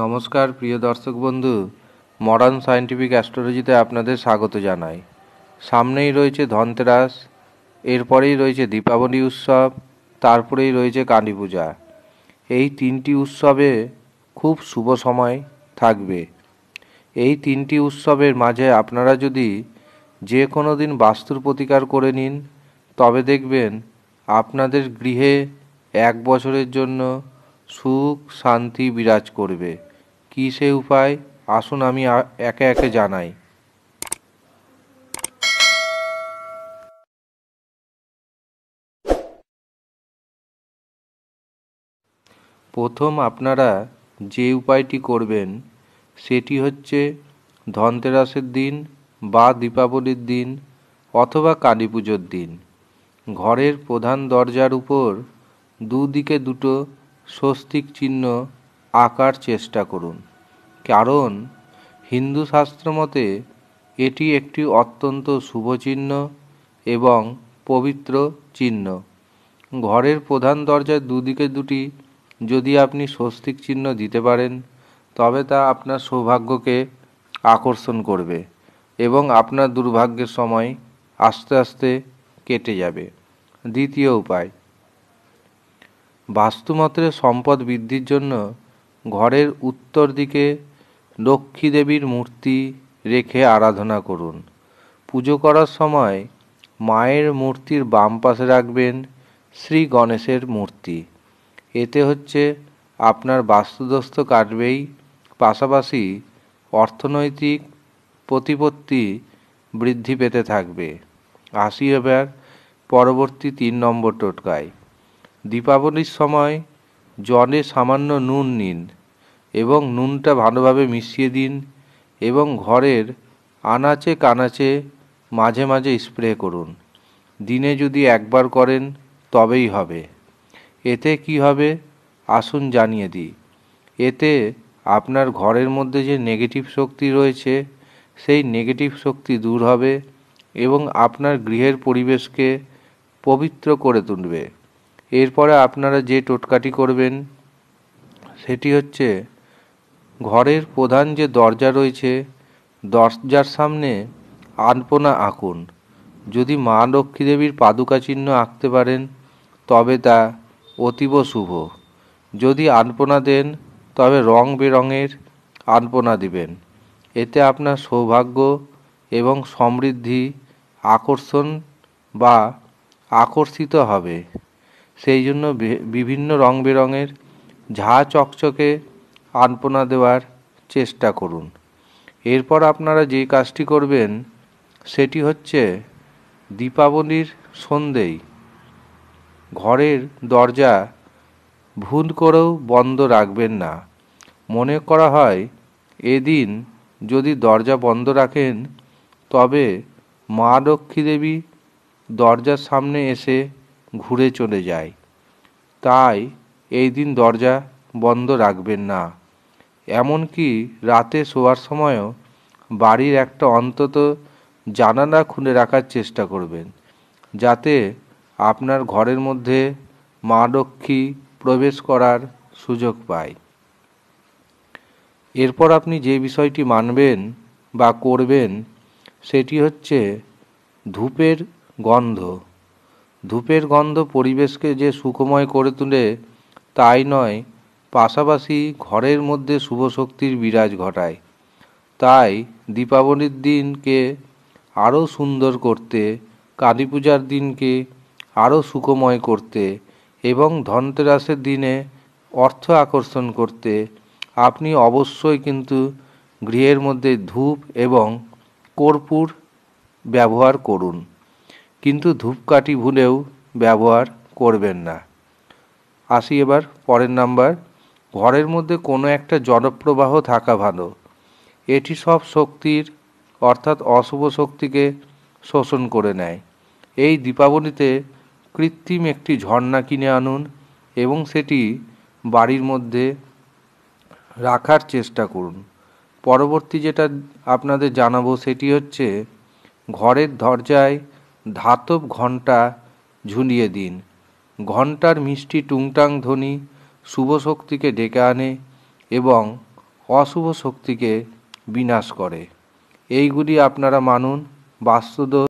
নমস্কার প্রিয় দর্শক বন্ধু মডার্ন সায়েন্টিফিক অ্যাস্ট্রোলজিতে আপনাদের স্বাগত জানাই সামনেই রয়েছে ধনতেরাস এরপরেই রয়েছে দীপাবলি উৎসব তারপরেই রয়েছে কালী পূজা এই তিনটি উৎসবে খুব শুভ সময় থাকবে এই তিনটি উৎসবের মাঝে আপনারা যদি যে কোনো দিন বাস্তুর প্রতিকার করে নিন তবে দেখবেন আপনাদের গৃহে এক বছরের জন্য সুখ শান্তি বিরাজ করবে কী সে উপায় আসুন আমি একে একে জানাই প্রথম আপনারা যে উপায়টি করবেন সেটি হচ্ছে ধনতেরাসের দিন বা দীপাবলির দিন অথবা কালী পুজোর দিন ঘরের প্রধান দরজার উপর দুদিকে দুটো স্বস্তিক চিহ্ন আঁকার চেষ্টা করুন কারণ হিন্দু শাস্ত্র মতে এটি একটি অত্যন্ত শুভ চিহ্ন এবং পবিত্র চিহ্ন ঘরের প্রধান দরজার দুদিকে দুটি যদি আপনি স্বস্তিক চিহ্ন দিতে পারেন তবে তা আপনার সৌভাগ্যকে আকর্ষণ করবে এবং আপনার দুর্ভাগ্যের সময় আস্তে আস্তে কেটে যাবে দ্বিতীয় উপায় বাস্তুমাত্রে সম্পদ বৃদ্ধির জন্য ঘরের উত্তর দিকে লক্ষ্মী দেবীর মূর্তি রেখে আরাধনা করুন পুজো করার সময় মায়ের মূর্তির বাম পাশে রাখবেন শ্রী গণেশের মূর্তি এতে হচ্ছে আপনার বাস্তুদস্ত কাটবেই পাশাপাশি অর্থনৈতিক প্রতিপত্তি বৃদ্ধি পেতে থাকবে আসি এবার পরবর্তী তিন নম্বর টোটকায় দীপাবলির সময় জলে সামান্য নুন নিন এবং নুনটা ভালোভাবে মিশিয়ে দিন এবং ঘরের আনাচে কানাচে মাঝে মাঝে স্প্রে করুন দিনে যদি একবার করেন তবেই হবে এতে কি হবে আসুন জানিয়ে দিই এতে আপনার ঘরের মধ্যে যে নেগেটিভ শক্তি রয়েছে সেই নেগেটিভ শক্তি দূর হবে এবং আপনার গৃহের পরিবেশকে পবিত্র করে তুলবে এরপরে আপনারা যে টোটকাটি করবেন সেটি হচ্ছে ঘরের প্রধান যে দরজা রয়েছে দরজার সামনে আনপনা আঁকুন যদি মা লক্ষ্মী দেবীর পাদুকা চিহ্ন আঁকতে পারেন তবে তা অতীব শুভ যদি আনপনা দেন তবে রং বেরঙের আনপনা দিবেন এতে আপনার সৌভাগ্য এবং সমৃদ্ধি আকর্ষণ বা আকর্ষিত হবে সেই জন্য বিভিন্ন রং বেরঙের ঝা চকচকে আনপনা দেওয়ার চেষ্টা করুন এরপর আপনারা যে কাজটি করবেন সেটি হচ্ছে দীপাবলির সন্ধেই ঘরের দরজা ভুল করেও বন্ধ রাখবেন না মনে করা হয় এদিন যদি দরজা বন্ধ রাখেন তবে মা লক্ষ্মী দেবী দরজার সামনে এসে ঘুরে চলে যায় তাই এই দিন দরজা বন্ধ রাখবেন না এমনকি রাতে শোয়ার সময়ও বাড়ির একটা অন্তত জানালা খুলে রাখার চেষ্টা করবেন যাতে আপনার ঘরের মধ্যে মা লক্ষ্মী প্রবেশ করার সুযোগ পায় এরপর আপনি যে বিষয়টি মানবেন বা করবেন সেটি হচ্ছে ধূপের গন্ধ ধূপের গন্ধ পরিবেশকে যে সুখময় করে তোলে তাই নয় পাশাপাশি ঘরের মধ্যে শুভ শক্তির বিরাজ ঘটায় তাই দীপাবলির দিনকে আরও সুন্দর করতে কালী পূজার দিনকে আরও সুখময় করতে এবং ধনতেরাসের দিনে অর্থ আকর্ষণ করতে আপনি অবশ্যই কিন্তু গৃহের মধ্যে ধূপ এবং কর্পূর ব্যবহার করুন কিন্তু ধূপকাঠি ভুলেও ব্যবহার করবেন না আসি এবার পরের নাম্বার ঘরের মধ্যে কোনো একটা জলপ্রবাহ থাকা ভালো এটি সব শক্তির অর্থাৎ অশুভ শক্তিকে শোষণ করে নেয় এই দীপাবলিতে কৃত্রিম একটি ঝর্ণা কিনে আনুন এবং সেটি বাড়ির মধ্যে রাখার চেষ্টা করুন পরবর্তী যেটা আপনাদের জানাবো সেটি হচ্ছে ঘরের দরজায় ধাতব ঘণ্টা ঝুলিয়ে দিন ঘণ্টার মিষ্টি টুংটাং ধ্বনি শুভ শক্তিকে ডেকে আনে এবং অশুভ শক্তিকে বিনাশ করে এইগুলি আপনারা মানুন বাস্তুদোষ